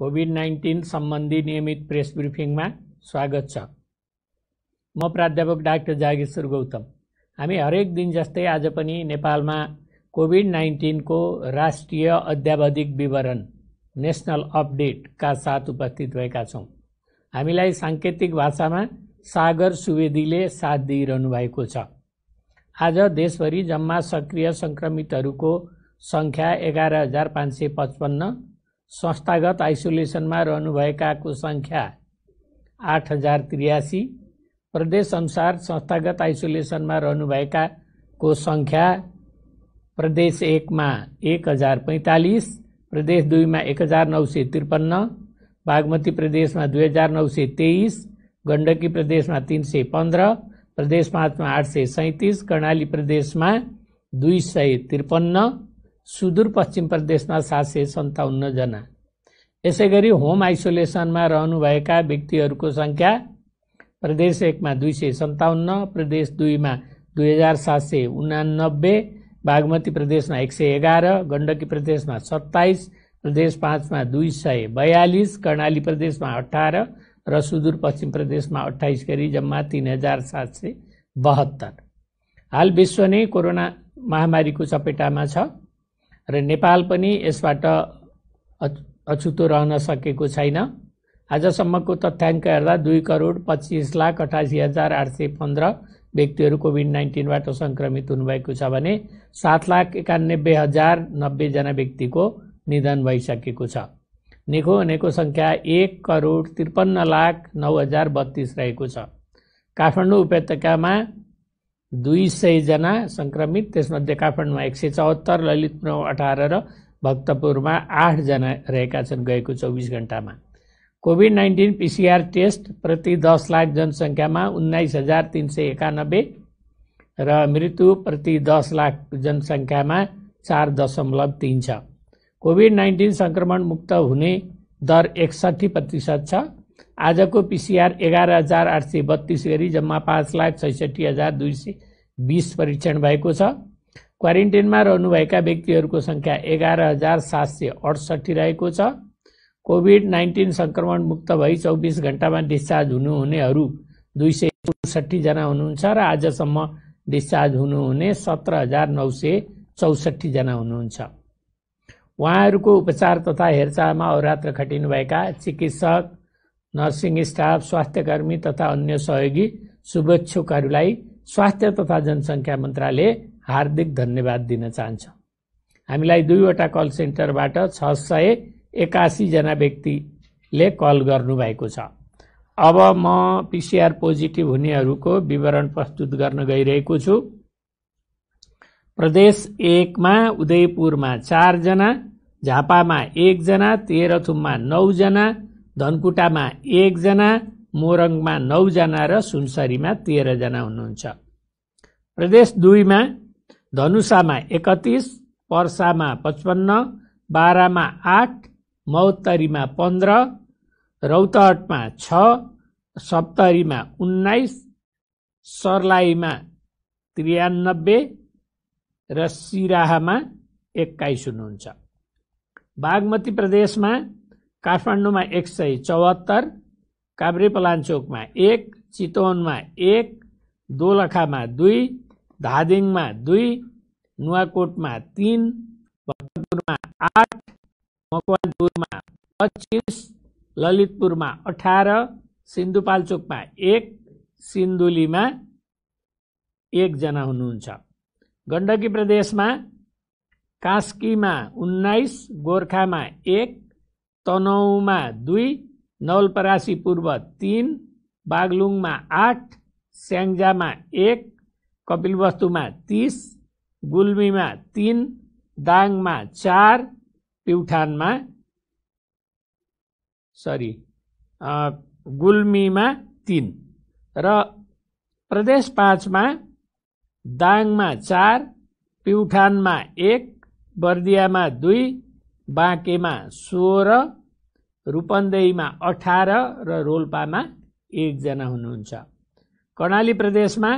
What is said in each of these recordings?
covid nineteen सम्बन्धी नियमित press ब्रिफिङमा स्वागत छ म प्राध्यापक डाक्टर जागेश्वर गौतम हामी हरेक दिन जस्तै आज पनि नेपालमा कोभिड नाइन्टिनको राष्ट्रिय अध्यावधिक विवरण नेसनल अपडेटका साथ उपस्थित भएका छौँ हामीलाई साङ्केतिक भाषामा सागर सुवेदीले साथ दिइरहनु भएको छ आज देशभरि जम्मा सक्रिय सङ्क्रमितहरूको सङ्ख्या एघार हजार पाँच सय पचपन्न संस्थागत आइसोलेसनमा रहनुभएकाको सङ्ख्या आठ हजार त्रियासी प्रदेशअनुसार संस्थागत आइसोलेसनमा रहनुभएकाको सङ्ख्या प्रदेश एकमा एक हजार पैँतालिस प्रदेश दुईमा एक हजार नौ सय त्रिपन्न बागमती प्रदेशमा दुई हजार नौ सय तेइस गण्डकी प्रदेशमा तिन सय पन्ध्र प्रदेश पाँचमा आठ सय सैँतिस कर्णाली प्रदेशमा दुई सय त्रिपन्न सुदूरपश्चिम प्रदेशमा सात सय सन्ताउन्नजना यसै गरी होम आइसोलेसनमा रहनुभएका व्यक्तिहरूको सङ्ख्या प्रदेश एकमा दुई सय सन्ताउन्न प्रदेश दुईमा दुई हजार सात सय उनानब्बे बागमती प्रदेशमा एक सय एघार गण्डकी प्रदेशमा सत्ताइस प्रदेश पाँचमा दुई सय बयालिस कर्णाली प्रदेशमा अठार र सुदूरपश्चिम प्रदेशमा अठाइस गरी जम्मा तिन हजार सात सय बहत्तर हाल विश्व नै कोरोना महामारीको चपेटामा छ र नेपाल पनि यसबाट अछुतो रहन सकेको छैन आजसम्मको तथ्याङ्क हेर्दा दुई करोड पच्चिस लाख अठासी हजार आठ सय पन्ध्र व्यक्तिहरू कोभिड नाइन्टिनबाट सङ्क्रमित हुनुभएको छ भने सात लाख एकानब्बे हजार नब्बेजना व्यक्तिको निधन भइसकेको छ निको हुनेको सङ्ख्या एक करोड त्रिपन्न लाख नौ हजार बत्तिस रहेको छ काठमाडौँ उपत्यकामा दुई सयजना सङ्क्रमित त्यसमध्ये काठमाडौँमा एक सय चौहत्तर ललितपुरमा अठार र भक्तपुरमा आठजना रहेका छन् गएको चौबिस घन्टामा कोभिड नाइन्टिन पिसिआर टेस्ट प्रति दस लाख जनसङ्ख्यामा उन्नाइस हजार तिन सय एकानब्बे र मृत्यु प्रति दस लाख जनसङ्ख्यामा चार दशमलव तिन छ कोभिड नाइन्टिन सङ्क्रमण मुक्त हुने दर एकसट्ठी प्रतिशत छ आजको पिसिआर एघार हजार आठ सय बत्तिस गरी जम्मा पाँच लाख छैसठी हजार दुई सय बिस परीक्षण भएको छ क्वारेन्टाइनमा रहनुभएका व्यक्तिहरूको सङ्ख्या एघार हजार सात सय अडसट्ठी रहेको छ कोभिड नाइन्टिन सङ्क्रमण मुक्त भई चौबिस घन्टामा डिस्चार्ज हुनुहुनेहरू दुई सय चौसठीजना हुनुहुन्छ र आजसम्म डिस्चार्ज हुनुहुने सत्र हजार नौ सय चौसठीजना हुनुहुन्छ उहाँहरूको उपचार तथा हेरचाहमा अवरात्र खटिनुभएका चिकित्सक नर्सिङ स्टाफ स्वास्थ्यकर्मी तथा अन्य सहयोगी शुभेच्छुकहरूलाई स्वास्थ्य तथा जनसङ्ख्या मन्त्रालय हार्दिक धन्यवाद दिन चाहन्छ हामीलाई दुईवटा कल सेन्टरबाट छ सय एकासीजना व्यक्तिले कल गर्नुभएको छ अब म पिसिआर पोजिटिभ हुनेहरूको विवरण प्रस्तुत गर्न गइरहेको छु प्रदेश एकमा उदयपुरमा चारजना झापामा एकजना तेह्रथुममा नौजना धनकुटामा एकजना मोरङमा नौजना र सुनसरीमा तेह्रजना हुनुहुन्छ प्रदेश दुईमा धनुषामा एकतिस पर्सामा पचपन्न बाह्रमा आठ मौतरीमा पन्ध्र रौतहटमा छ सप्तरीमा उन्नाइस सर्लाहीमा त्रियानब्बे र सिराहामा एक्काइस हुनुहुन्छ बागमती प्रदेशमा काठमाडौँमा एक सय चौहत्तर काभ्रेपलाञ्चोकमा एक चितवनमा एक दोलखामा दुई धादिङमा दुई नुवाकोटमा तिन भक्तपुरमा आठ मकवानपुरमा पच्चिस ललितपुरमा अठार सिन्धुपाल्चोकमा एक सिन्धुलीमा एकजना हुनुहुन्छ गण्डकी प्रदेशमा कास्कीमा उन्नाइस गोर्खामा एक तनहुमा दुई नवलपरासी पूर्व तिन बागलुङमा आठ स्याङ्जामा एक कपिलवस्तुमा तिस गुल्मीमा तिन दाङमा चार प्युठानमा सरी गुल्मीमा तिन र प्रदेश पाँचमा दाङमा चार प्युठानमा एक बर्दियामा दुई बाँकेमा सोह्र रूपन्देहीमा अठार र रोल्पामा एकजना हुनुहुन्छ कर्णाली प्रदेशमा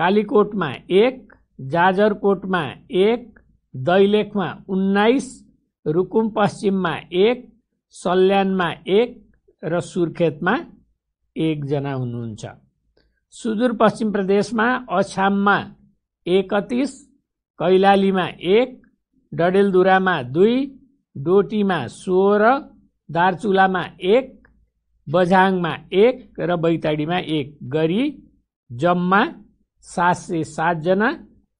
कालीकोटमा एक जाजरकोटमा एक दैलेखमा उन्नाइस रुकुम पश्चिममा एक सल्यानमा एक र सुर्खेतमा एकजना हुनुहुन्छ सुदूरपश्चिम प्रदेशमा अछाममा एकतिस कैलालीमा एक डडेलधुरामा दुई डोटीमा सोह्र दार्चुलामा एक बझाङमा एक र बैतडीमा एक गरी जम्मा सात सय सातजना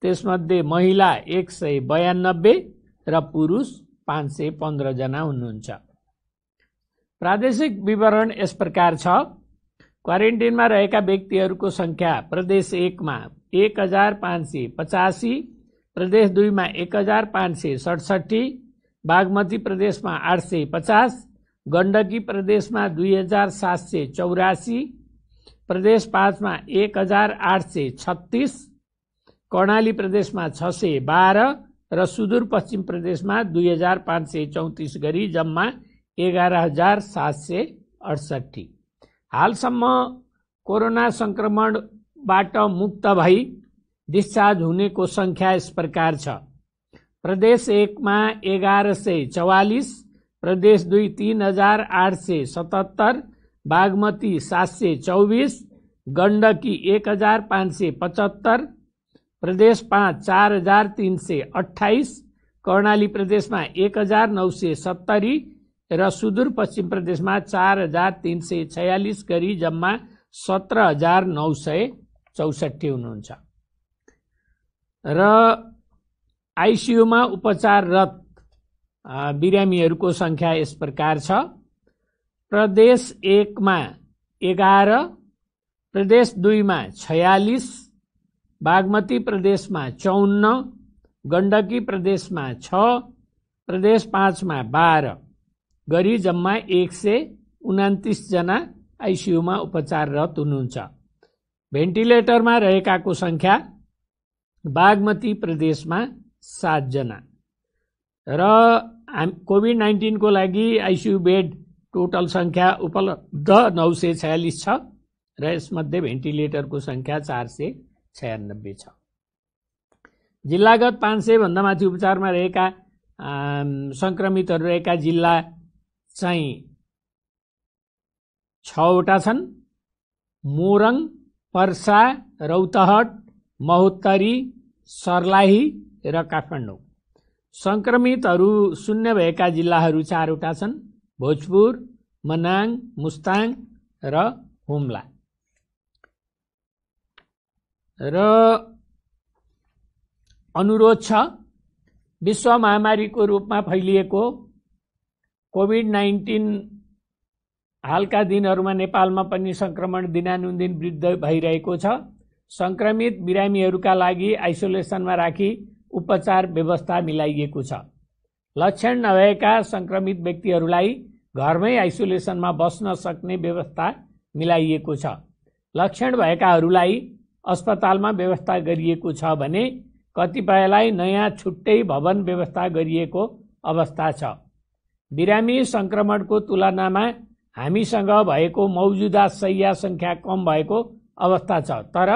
त्यसमध्ये महिला एक सय बयानब्बे र पुरुष पाँच सय पन्ध्रजना हुनुहुन्छ प्रादेशिक विवरण यस प्रकार छ क्वारेन्टिनमा रहेका व्यक्तिहरूको सङ्ख्या प्रदेश एकमा एक हजार पाँच सय पचासी प्रदेश दुईमा एक हजार पाँच सय सडसठी बागमती प्रदेशमा आठ सय पचास गण्डकी प्रदेशमा दुई हजार सात सय चौरासी प्रदेश पाँचमा एक हजार आठ सय छत्तिस कर्णाली प्रदेशमा छ सय बाह्र र सुदूरपश्चिम प्रदेशमा दुई हजार पाँच सय चौतिस गरी जम्मा एघार हजार सात सय अडसट्ठी हालसम्म कोरोना सङ्क्रमणबाट मुक्त भई डिस्चार्ज हुनेको सङ्ख्या यस प्रकार छ प्रदेश एकमा एघार सय चौवालिस प्रदेश दुई तिन हजार आठ सय सतहत्तर बागमती सात सय चौबिस गण्डकी एक हजार पाँच सय पचहत्तर प्रदेश पाँच चार हजार तिन सय अठाइस कर्णाली प्रदेशमा एक हजार नौ सय सत्तरी र सुदूरपश्चिम प्रदेशमा चार हजार तिन सय छयालिस गरी जम्मा सत्र हजार नौ सय चौसठी हुनुहुन्छ र आइसियुमा उपचाररत बिरामीहरूको सङ्ख्या यस प्रकार छ प्रदेश एकमा एघार प्रदेश दुईमा छयालिस बागमती प्रदेशमा चौन्न गण्डकी प्रदेशमा छ प्रदेश पाँचमा बाह्र गरी जम्मा एक सय उनातिसजना आइसियुमा उपचाररत हुनुहुन्छ भेन्टिलेटरमा रहेकाको सङ्ख्या बागमती प्रदेशमा सातजना र कोभिड नाइन्टिनको लागि आइसियु बेड टोटल सङ्ख्या उपलब्ध नौ सय छयालिस छ र यसमध्ये भेन्टिलेटरको सङ्ख्या चार सय छयानब्बे छ जिल्लागत पाँच सयभन्दा माथि उपचारमा रहेका सङ्क्रमितहरू रहेका जिल्ला चाहिँ छवटा छन् मोरङ पर्सा रौतहट महोत्तरी सर्लाही र काठमाडौँ सङ्क्रमितहरू शून्य भएका जिल्लाहरू चारवटा छन् भोजपुर मनाङ मुस्ताङ र हुम्ला र अनुरोध छ विश्व महामारीको रूपमा फैलिएको कोभिड नाइन्टिन हालका दिनहरूमा नेपालमा पनि सङ्क्रमण दिनानुदिन वृद्ध भइरहेको छ सङ्क्रमित बिरामीहरूका लागि आइसोलेसनमा राखी उपचार व्यवस्था मिलाइएको छ लक्षण नभएका सङ्क्रमित व्यक्तिहरूलाई घरमै आइसोलेसनमा बस्न सक्ने व्यवस्था मिलाइएको छ लक्षण भएकाहरूलाई अस्पतालमा व्यवस्था गरिएको छ भने कतिपयलाई नयाँ छुट्टै भवन व्यवस्था गरिएको अवस्था छ बिरामी सङ्क्रमणको तुलनामा हामीसँग भएको मौजुदा सैया सङ्ख्या कम भएको अवस्था छ तर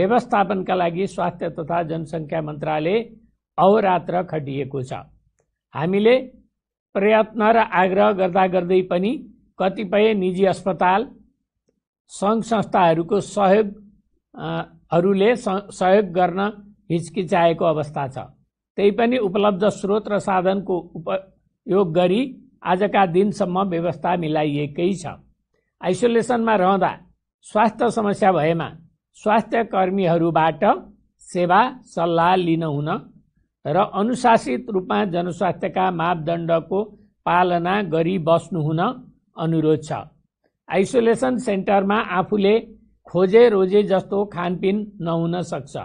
व्यवस्थापनका लागि स्वास्थ्य तथा जनसङ्ख्या मन्त्रालय अहोरात्र खटिएको छ हामीले प्रयत्न र आग्रह गर्दा गर्दै पनि कतिपय निजी अस्पताल सङ्घ संस्थाहरूको सहयोग हरूले सहयोग गर्न हिचकिचाएको अवस्था छ त्यही पनि उपलब्ध स्रोत र साधनको उपयोग गरी आजका दिनसम्म व्यवस्था मिलाइएकै छ आइसोलेसनमा रहँदा स्वास्थ्य समस्या भएमा स्वास्थ्य कर्मीहरूबाट सेवा सल्लाह लिन हुन र अनुशासित रूपमा जनस्वास्थ्यका मापदण्डको पालना गरी बस्नुहुन अनुरोध छ आइसोलेसन सेन्टरमा आफूले खोजे रोजे जस्तो खानपिन नहुन सक्छ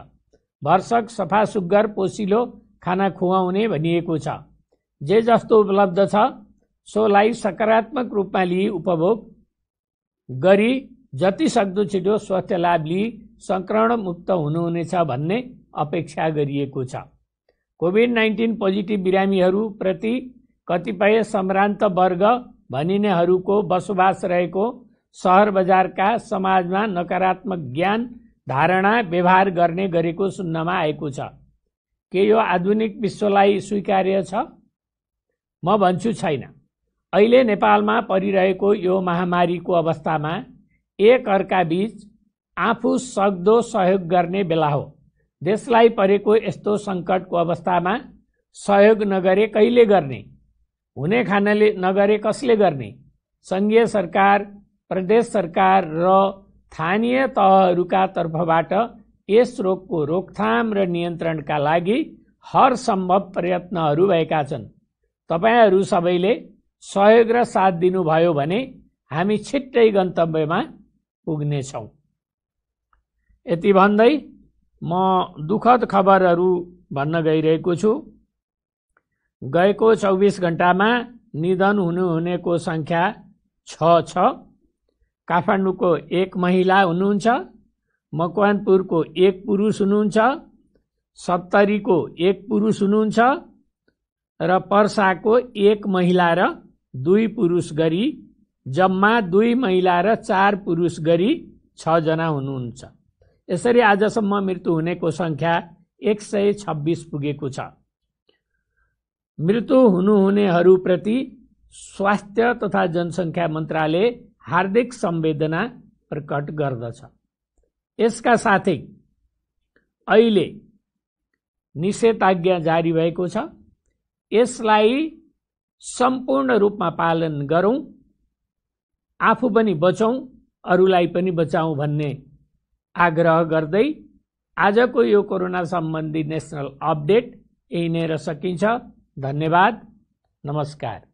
भर्सक सफा सुग्घर पोसिलो खाना खुवाउने भनिएको छ जे जस्तो उपलब्ध छ सोलाई सकारात्मक रूपमा लिई उपभोग गरी जति सक्दो छिटो स्वास्थ्य लाभ लिई सङ्क्रमण मुक्त हुनुहुनेछ भन्ने अपेक्षा गरिएको छ कोभिड नाइन्टिन पोजिटिभ बिरामीहरूप्रति कतिपय सम्रान्त वर्ग भनिनेहरूको बसोबास रहेको सहर बजारका समाजमा नकारात्मक ज्ञान धारणा व्यवहार गर्ने गरेको सुन्नमा आएको छ के यो आधुनिक विश्वलाई स्वीकार्य छ म भन्छु छैन अहिले नेपालमा परिरहेको यो महामारीको अवस्थामा एक अर्का आफू सक्दो सहयोग गर्ने बेला हो देशलाई परेको यस्तो सङ्कटको अवस्थामा सहयोग नगरे कहिले गर्ने हुने खानाले नगरे कसले गर्ने सङ्घीय सरकार प्रदेश सरकार र स्थानीय तहहरूका तर्फबाट यस रोगको रोकथाम र नियन्त्रणका लागि हर सम्भव प्रयत्नहरू भएका छन् तपाईँहरू सबैले सहयोग र साथ दिनुभयो भने हामी छिट्टै गन्तव्यमा पुग्नेछौँ यति भन्दै म दुःखद खबरहरू भन्न गइरहेको छु गएको चौबिस घन्टामा निधन हुनुहुनेको सङ्ख्या छ छ काठमाडौँको एक महिला हुनुहुन्छ मकवानपुरको एक पुरुष हुनुहुन्छ सप्तरीको एक पुरुष हुनुहुन्छ र पर्साको एक महिला र दुई पुरुष गरी जम्मा दुई महिला र चार पुरुष गरी छजना हुनुहुन्छ यसरी आजसम्म मृत्यु हुनेको सङ्ख्या एक सय छब्बिस पुगेको छ मृत्यु हुनुहुनेहरूप्रति स्वास्थ्य तथा जनसङ्ख्या मन्त्रालय हार्दिक संवेदना प्रकट गर्दछ यसका साथै अहिले निषेधाज्ञा जारी भएको छ यसलाई सम्पूर्ण रूपमा पालन गरौँ आफू पनि बचौँ अरूलाई पनि बचाउँ भन्ने आग्रह गर्दै आजको यो कोरोना सम्बन्धी नेसनल अपडेट यही नै सकिन्छ धन्यवाद नमस्कार